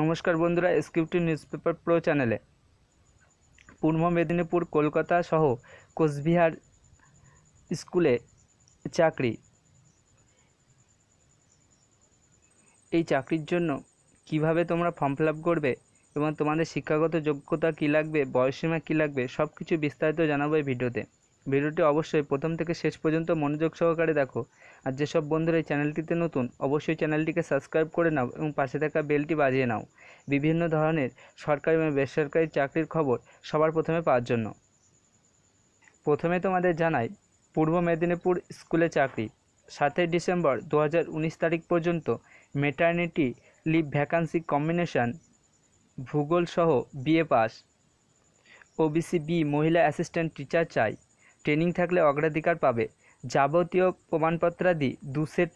নমস্কার বন্ধুরা এসকিউটি news paper pro চ্যানেলে পূর্ব মেদিনীপুর কলকাতা সহ কোচবিহার স্কুলে চাকরি এই চাকরির জন্য কিভাবে তোমরা ফর্ম ফিল করবে এবং তোমাদের শিক্ষাগত যোগ্যতা কী লাগবে বয়সীমা কী লাগবে সব কিছু বিস্তারিত জানাবো এই ভিডিওতে ভিডিওটি অবশ্যই প্রথম থেকে শেষ পর্যন্ত মনোযোগ সহকারে দেখো আর যেসব বন্ধুরা এই চ্যানেলটিতে নতুন অবশ্যই চ্যানেলটিকে সাবস্ক্রাইব করে নাও এবং পাশে থাকা বেলটি বাজিয়ে নাও বিভিন্ন ধরনের সরকারি এবং বেসরকারি চাকরির খবর সবার প্রথমে পাওয়ার জন্য প্রথমে তোমাদের জানাই পূর্ব মেদিনীপুর স্কুলে চাকরি সাতই ডিসেম্বর দু তারিখ পর্যন্ত মেটার্নিটি লিভ ভ্যাকান্সি কম্বিনেশন ভূগোল সহ বিএ পাস ওবিসি বি মহিলা অ্যাসিস্ট্যান্ট টিচার চাই ট্রেনিং থাকলে অগ্রাধিকার পাবে যাবতীয় প্রমাণপত্রাদি দু সেট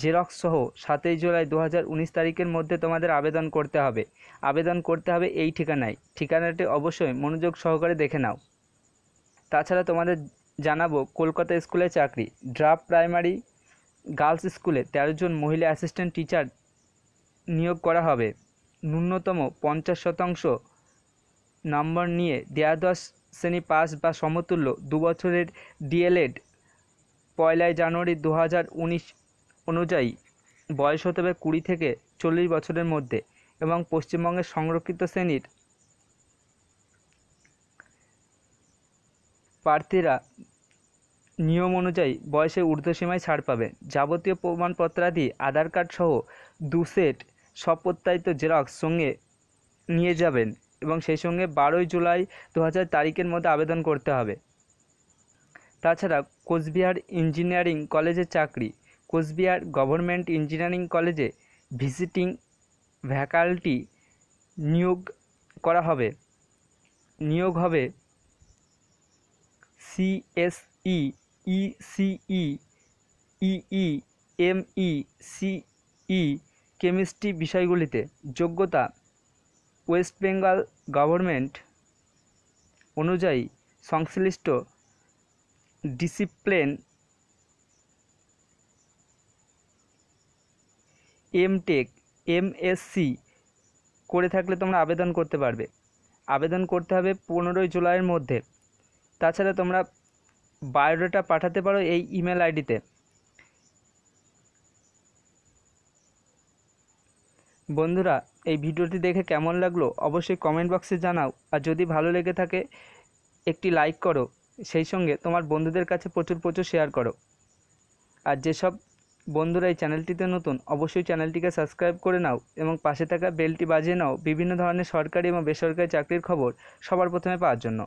জেরক্স সহ সাতই জুলাই দু তারিখের মধ্যে তোমাদের আবেদন করতে হবে আবেদন করতে হবে এই ঠিকানায় ঠিকানাটি অবশ্যই মনোযোগ সহকারে দেখে নাও তাছাড়া তোমাদের জানাবো কলকাতা স্কুলে চাকরি ড্রাপ প্রাইমারি গার্লস স্কুলে তেরো জন মহিলা অ্যাসিস্ট্যান্ট টিচার নিয়োগ করা হবে ন্যূনতম পঞ্চাশ শতাংশ নম্বর নিয়ে দেয়াদশ শ্রেণী পাস বা সমতুল্য দুবছরের ডিএলএড পয়লাই জানুয়ারি দু অনুযায়ী বয়স হতে হবে কুড়ি থেকে চল্লিশ বছরের মধ্যে এবং পশ্চিমবঙ্গের সংরক্ষিত শ্রেণীর প্রার্থীরা নিয়ম অনুযায়ী বয়সের ঊর্ধ্বসীমায় ছাড় পাবে যাবতীয় প্রমাণপত্রাদি আধার কার্ড সহ দু সেট সপ্রত্যায়িত জেরক্স সঙ্গে নিয়ে যাবেন এবং সেই সঙ্গে বারোই জুলাই দু তারিখের মধ্যে আবেদন করতে হবে তাছাড়া কোচবিহার ইঞ্জিনিয়ারিং কলেজে চাকরি কোচবিহার গভর্নমেন্ট ইঞ্জিনিয়ারিং কলেজে ভিজিটিং ভ্যাকাল্টি নিয়োগ করা হবে নিয়োগ হবে CSE ECE EE ME CE chemistry বিষয়গুলিতে যোগ্যতা ওয়েস্ট বেঙ্গল গভর্নমেন্ট অনুযায়ী সংশ্লিষ্ট ডিসিপ্লিন এমটেক এমএসসি করে থাকলে তোমরা আবেদন করতে পারবে আবেদন করতে হবে পনেরোই জুলাইয়ের মধ্যে তাছাড়া তোমরা বায়োডাটা পাঠাতে পারো এই ইমেল আইডিতে বন্ধুরা এই ভিডিওটি দেখে কেমন লাগলো অবশ্যই কমেন্ট বক্সে জানাও আর যদি ভালো লেগে থাকে একটি লাইক করো সেই সঙ্গে তোমার বন্ধুদের কাছে প্রচুর প্রচুর শেয়ার করো আর যেসব বন্ধুরা এই চ্যানেলটিতে নতুন অবশ্যই চ্যানেলটিকে সাবস্ক্রাইব করে নাও এবং পাশে থাকা বেলটি বাজিয়ে নাও বিভিন্ন ধরনের সরকারি এবং বেসরকারি চাকরির খবর সবার প্রথমে পাওয়ার জন্য